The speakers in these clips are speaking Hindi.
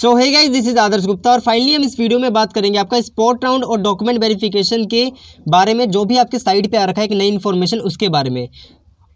so hi guys this is Adarsh Gupta और फाइनली हम इस वीडियो में बात करेंगे आपका स्पॉट राउंड और डॉक्यूमेंट वेरिफिकेशन के बारे में जो भी आपके साइट पे आ रखा है एक नई इन्फॉर्मेशन उसके बारे में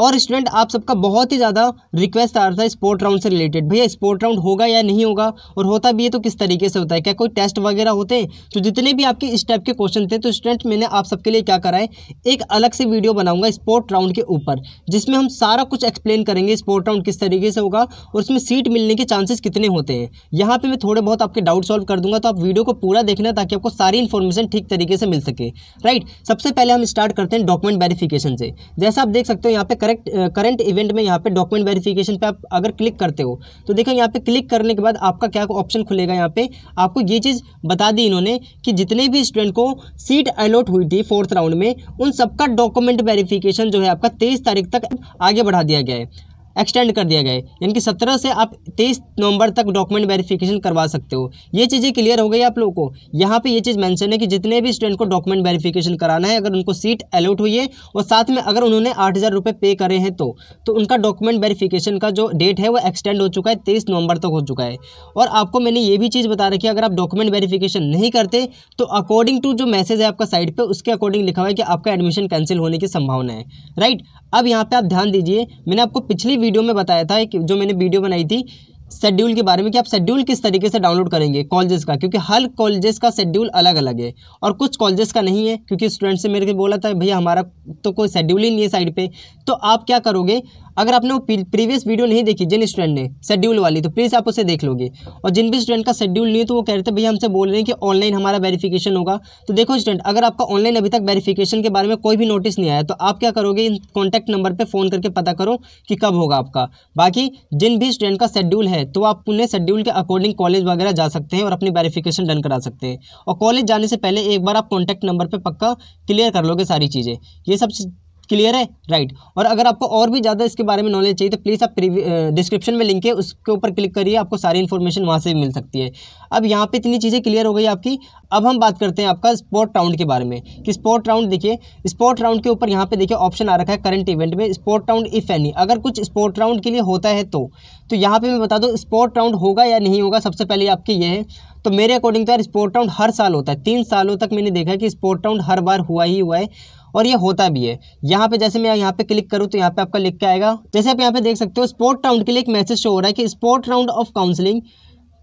और स्टूडेंट आप सबका बहुत ही ज़्यादा रिक्वेस्ट आ रहा था स्पोर्ट राउंड से रिलेटेड भैया स्पोर्ट राउंड होगा या नहीं होगा और होता भी है तो किस तरीके से होता है क्या कोई टेस्ट वगैरह होते हैं तो जितने भी आपके इस टाइप के क्वेश्चन थे तो स्टूडेंट मैंने आप सबके लिए क्या करा है एक अलग से वीडियो बनाऊंगा स्पोर्ट राउंड के ऊपर जिसमें हम सारा कुछ एक्सप्लेन करेंगे स्पोर्ट राउंड किस तरीके से होगा और उसमें सीट मिलने के चांसेस कितने होते हैं यहाँ पर मैं थोड़े बहुत आपके डाउट सॉल्व कर दूंगा तो आप वीडियो को पूरा देखना ताकि आपको सारी इन्फॉर्मेशन ठीक तरीके से मिल सके राइट सबसे पहले हम स्टार्ट करते हैं डॉक्यूमेंट वेरिफिकेशन से जैसा आप देख सकते हो यहाँ पे करेक्ट करंट इवेंट में यहाँ पे डॉक्यूमेंट वेरिफिकेशन पे आप अगर क्लिक करते हो तो देखो यहाँ पे क्लिक करने के बाद आपका क्या ऑप्शन खुलेगा यहाँ पे आपको ये चीज़ बता दी इन्होंने कि जितने भी स्टूडेंट को सीट अलॉट हुई थी फोर्थ राउंड में उन सबका डॉक्यूमेंट वेरिफिकेशन जो है आपका तेईस तारीख तक आगे बढ़ा दिया गया है एक्सटेंड कर दिया गया है यानी कि सत्रह से आप तेईस नवंबर तक डॉक्यूमेंट वेरिफिकेशन करवा सकते हो ये चीज़ें क्लियर हो गई आप लोगों को यहाँ पे ये चीज़ मेंशन है कि जितने भी स्टूडेंट को डॉक्यूमेंट वेरिफिकेशन कराना है अगर उनको सीट अलॉट हुई है और साथ में अगर उन्होंने आठ हज़ार पे करे हैं तो, तो उनका डॉक्यूमेंट वेरीफिकेशन का जो डेट है वो एक्सटेंड हो चुका है तेईस नवंबर तक हो चुका है और आपको मैंने ये भी चीज़ बता रखी है अगर आप डॉक्यूमेंट वेरीफिकेशन नहीं करते तो अकॉर्डिंग टू जो मैसेज है आपका साइट पर उसके अकॉर्डिंग लिखा हुआ है कि आपका एडमिशन कैंसिल होने की संभावना है राइट अब यहाँ पर आप ध्यान दीजिए मैंने आपको पिछली वीडियो में बताया था कि जो मैंने वीडियो बनाई थी शेड्यूल के बारे में कि आप शेड्यूल किस तरीके से डाउनलोड करेंगे कॉलेजेस का क्योंकि हर कॉलेजेस का शेड्यूल अलग अलग है और कुछ कॉलेजेस का नहीं है क्योंकि स्टूडेंट्स से मेरे को बोला था भैया हमारा तो कोई शेड्यूल ही नहीं है साइड पे तो आप क्या करोगे अगर आपने वो प्रीवियस वीडियो नहीं देखी जिन स्टूडेंट ने शेड्यूल वाली तो प्लीज़ आप उसे देख लोगे और जिन भी स्टूडेंट का शेड्यूल नहीं है तो वो कह रहे थे भैया हमसे बोल रहे हैं कि ऑनलाइन हमारा वेरिफिकेशन होगा तो देखो स्टूडेंट अगर आपका ऑनलाइन अभी तक वेरिफिकेशन के बारे में कोई भी नोटिस नहीं आया तो आप क्या करोगे इन कॉन्टैक्ट नंबर पर फ़ोन करके पता करो कि कब होगा आपका बाकी जिन भी स्टूडेंट का शेड्यूल है तो आप उन्हें शेड्यूल के अकॉर्डिंग कॉलेज वगैरह जा सकते हैं और अपनी वेरीफिकेशन डन करा सकते हैं और कॉलेज जाने से पहले एक बार आप कॉन्टैक्ट नंबर पर पक्का क्लियर कर लोगे सारी चीज़ें ये सब क्लियर है राइट और अगर आपको और भी ज़्यादा इसके बारे में नॉलेज चाहिए तो प्लीज़ आप डिस्क्रिप्शन में लिंक है उसके ऊपर क्लिक करिए आपको सारी इन्फॉर्मेशन वहाँ से भी मिल सकती है अब यहाँ पे इतनी चीज़ें क्लियर हो गई आपकी अब हम बात करते हैं आपका स्पोर्ट राउंड के बारे में कि स्पोर्ट राउंड देखिए स्पोर्ट राउंड के ऊपर यहाँ पे देखिए ऑप्शन आ रखा है करंट इवेंट में स्पोर्ट राउंड इफ एनी अगर कुछ स्पोर्ट राउंड के लिए होता है तो तो यहाँ पे मैं बता दूँ स्पोर्ट राउंड होगा या नहीं होगा सबसे पहले आपकी ये है तो मेरे अकॉर्डिंग तो यार स्पोर्ट राउंड हर साल होता है तीन सालों तक मैंने देखा कि स्पोर्ट राउंड हर बार हुआ ही हुआ है और ये होता भी है यहाँ पे जैसे मैं यहाँ पे क्लिक करूँ तो यहाँ पे आपका लिख के आएगा जैसे आप यहाँ पे देख सकते हो स्पोर्ट राउंड के लिए एक मैसेज शो हो रहा है कि स्पोर्ट राउंड ऑफ काउंसलिंग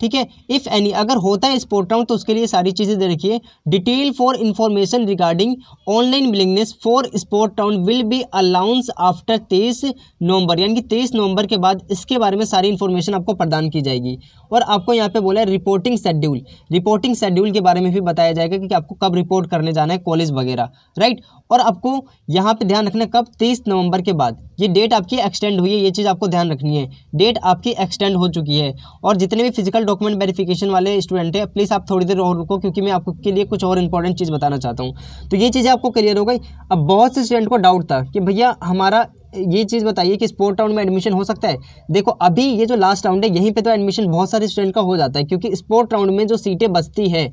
ठीक है इफ़ एनी अगर होता है स्पोर्ट राउंड तो उसके लिए सारी चीज़ें दे रखिए detail for information regarding online willingness for sport round will be announce after तेईस नवंबर यानी कि तेईस नवंबर के बाद इसके बारे में सारी इन्फॉर्मेशन आपको प्रदान की जाएगी और आपको यहाँ पे बोला है रिपोर्टिंग शेड्यूल रिपोर्टिंग शेड्यूल के बारे में भी बताया जाएगा कि, कि आपको कब रिपोर्ट करने जाना है कॉलेज वगैरह राइट और आपको यहाँ पे ध्यान रखना कब तेईस नवंबर के बाद ये डेट आपकी एक्सटेंड हुई है ये चीज़ आपको ध्यान रखनी है डेट आपकी एक्सटेंड हो चुकी है और जितने भी फिजिकल डॉक्यूमेंट वेरिफिकेशन वाले स्टूडेंट हैं प्लीज़ आप थोड़ी देर और रुको क्योंकि मैं आपके लिए कुछ और इंपॉर्टेंट चीज़ बताना चाहता हूँ तो ये चीज़ें आपको क्लियर हो गई अब बहुत से स्टूडेंट को डाउट था कि भैया हमारा ये चीज़ बताइए कि स्पोर्ट राउंड में एडमिशन हो सकता है देखो अभी ये जो लास्ट राउंड है यहीं पे तो एडमिशन बहुत सारे स्टूडेंट का हो जाता है क्योंकि स्पोर्ट राउंड में जो सीटें बचती है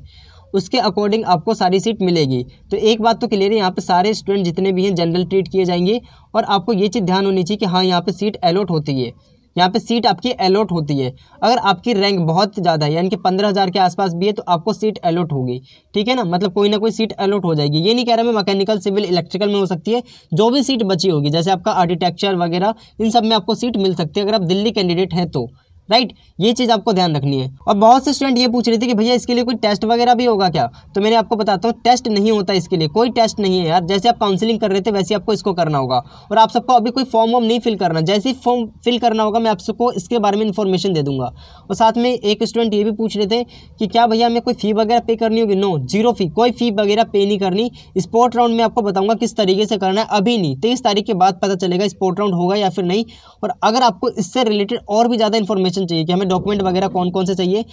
उसके अकॉर्डिंग आपको सारी सीट मिलेगी तो एक बात तो क्लियर है यहाँ पे सारे स्टूडेंट जितने भी हैं जनरल ट्रीट किए जाएंगे और आपको ये चीज़ ध्यान होनी चाहिए कि हाँ यहाँ पे सीट अलॉट होती है यहाँ पे सीट आपकी अलॉट होती है अगर आपकी रैंक बहुत ज़्यादा है यानी कि पंद्रह हज़ार के आसपास भी है तो आपको सीट अलॉट होगी ठीक है ना मतलब कोई ना कोई सीट अलॉट हो जाएगी ये नहीं कह रहा मैं मैकेनिकल सिविल इलेक्ट्रिकल में हो सकती है जो भी सीट बची होगी जैसे आपका आर्किटेक्चर वगैरह इन सब में आपको सीट मिल सकती है अगर आप दिल्ली कैंडिडेट हैं तो राइट ये चीज़ आपको ध्यान रखनी है और बहुत से स्टूडेंट ये पूछ रहे थे कि भैया इसके लिए कोई टेस्ट वगैरह भी होगा क्या तो मैंने आपको बताता हूँ टेस्ट नहीं होता इसके लिए कोई टेस्ट नहीं है यार जैसे आप काउंसलिंग कर रहे थे वैसे आपको इसको करना होगा और आप सबको अभी कोई फॉर्म वॉर्म नहीं फिल करना जैसे ही फॉर्म फिल करना होगा मैं आप सबको इसके बारे में इन्फॉर्मेशन दे दूंगा और साथ में एक स्टूडेंट ये भी पूछ रहे थे कि क्या भैया हमें कोई फ़ी वगैरह पे करनी होगी नो जीरो फी कोई फ़ी वगैरह पे नहीं करनी स्पोर्ट राउंड में आपको बताऊँगा किस तरीके से करना है अभी नहीं तेईस तारीख के बाद पता चलेगा स्पोर्ट राउंड होगा या फिर नहीं और अगर आपको इससे रिलेटेड और भी ज़्यादा इन्फॉर्मेशन इन्फॉर्मेशन चाहिए कि हमें डॉक्यूमेंट वगैरह कौन कौन से चाहिए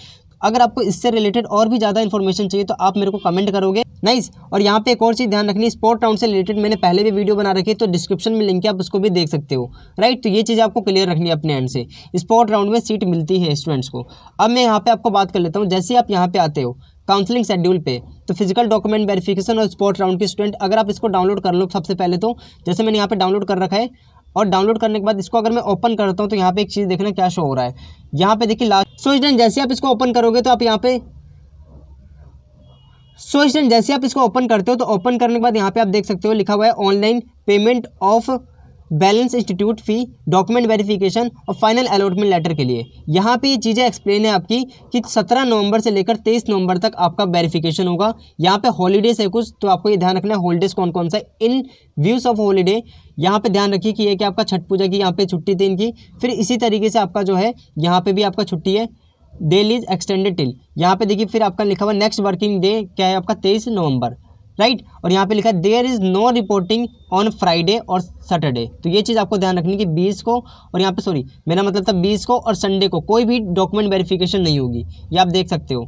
अगर आपको इससे रिलेटेड और भी ज़्यादा इन्फॉर्मेशन चाहिए तो आप मेरे को कमेंट करोगे नाइस और यहाँ पे एक और चीज़ ध्यान रखनी स्पोर्ट टाउन से रिलेटेड मैंने पहले भी वीडियो बना रखी है तो डिस्क्रिप्शन में लिंक है आप उसको भी देख सकते हो राइट तो ये चीज़ आपको क्लियर रखनी है अपने एंड से स्पोर्ट राउंड में सीट मिलती है स्टूडेंट्स को अब मैं यहाँ पर आपको बात कर लेता हूँ जैसे आप यहाँ पर आते हो काउंसलिंग शेड्यूल पे तो फिजिकल डॉक्यूमेंट वेरिफिकेशन और स्पोर्ट राउंड के स्टूडेंट अगर आप इसको डाउनलोड कर लो सबसे पहले तो जैसे मैंने यहाँ पे डाउनलोड कर रखा है और डाउनलोड करने के बाद इसको अगर मैं ओपन करता हूँ तो यहाँ पे एक चीज़ देखना क्या शो हो रहा है यहाँ पे देखिए लास्ट सो स्टूडेंट जैसे आप इसको ओपन करोगे तो आप यहाँ पे सो स्टूडेंट जैसे आप इसको ओपन करते हो तो ओपन करने के बाद यहाँ पे आप देख सकते हो लिखा हुआ है online payment of balance institute fee document verification और फाइनल अलॉटमेंट लेटर के लिए यहाँ पे ये चीज़ें एक्सप्लेन है आपकी कि 17 नवंबर से लेकर 23 नवंबर तक आपका वेरिफिकेशन होगा यहाँ पे हॉलीडेज़ है कुछ तो आपको ये ध्यान रखना है हॉलीडेज़ कौन कौन सा इन व्यूज़ ऑफ हॉलीडे यहाँ पे ध्यान रखिए कि ये कि आपका छठ पूजा की यहाँ पर छुट्टी थी इनकी फिर इसी तरीके से आपका जो है यहाँ पर भी आपका छुट्टी है डेल इज एक्सटेंडेड टिल यहाँ पे देखिए फिर आपका लिखा हुआ नेक्स्ट वर्किंग डे क्या है आपका तेईस नवंबर राइट और यहाँ पे लिखा है there is no reporting on Friday और सैटरडे तो ये चीज़ आपको ध्यान रखनी कि बीस को और यहाँ पे सॉरी मेरा मतलब था बीस को और संडे को कोई भी डॉक्यूमेंट वेरिफिकेशन नहीं होगी ये आप देख सकते हो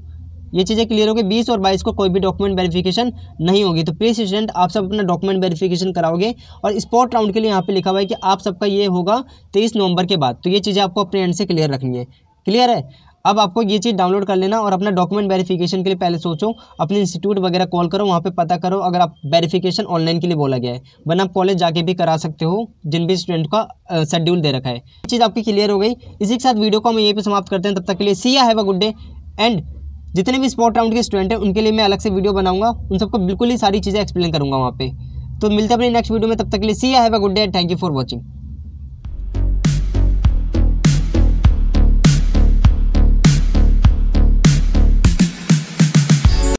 ये चीज़ें क्लियर होगी बीस और बाईस को कोई भी डॉक्यूमेंट वेरिफिकेशन नहीं होगी तो प्लीज स्टूडेंट आप सब अपना डॉक्यूमेंट वेरिफिकेशन कराओगे और स्पॉट राउंड के लिए यहाँ पे लिखा हुआ है कि आप सबका ये होगा तेईस नवंबर के बाद तो ये चीज़ें आपको अपने एंड से क्लियर रखनी है क्लियर है अब आपको ये चीज़ डाउनलोड कर लेना और अपना डॉक्यूमेंट वेरिफिकेशन के लिए पहले सोचो अपने इंस्टीट्यूट वगैरह कॉल करो वहाँ पे पता करो अगर आप वेरिफिकेशन ऑनलाइन के लिए बोला गया है वरना आप कॉलेज जाके भी करा सकते हो जिन भी स्टूडेंट का शेड्यूल दे रखा है चीज़ आपकी क्लियर हो गई इसी के साथ वीडियो को हम यहीं पर समाप्त करते हैं तब तक के लिए see have a good day and जितने भी स्पॉट राउंड के स्टूडेंट हैं उनके लिए मैं अलग से वीडियो बनाऊंगा उन सबको बिल्कुल ही सारी चीज़ें एक्सप्लेन करूँगा वहाँ पर तो मिलते हैं अपने नेक्स्ट वीडियो में तब तक के लिए see have a good day and thank you for watching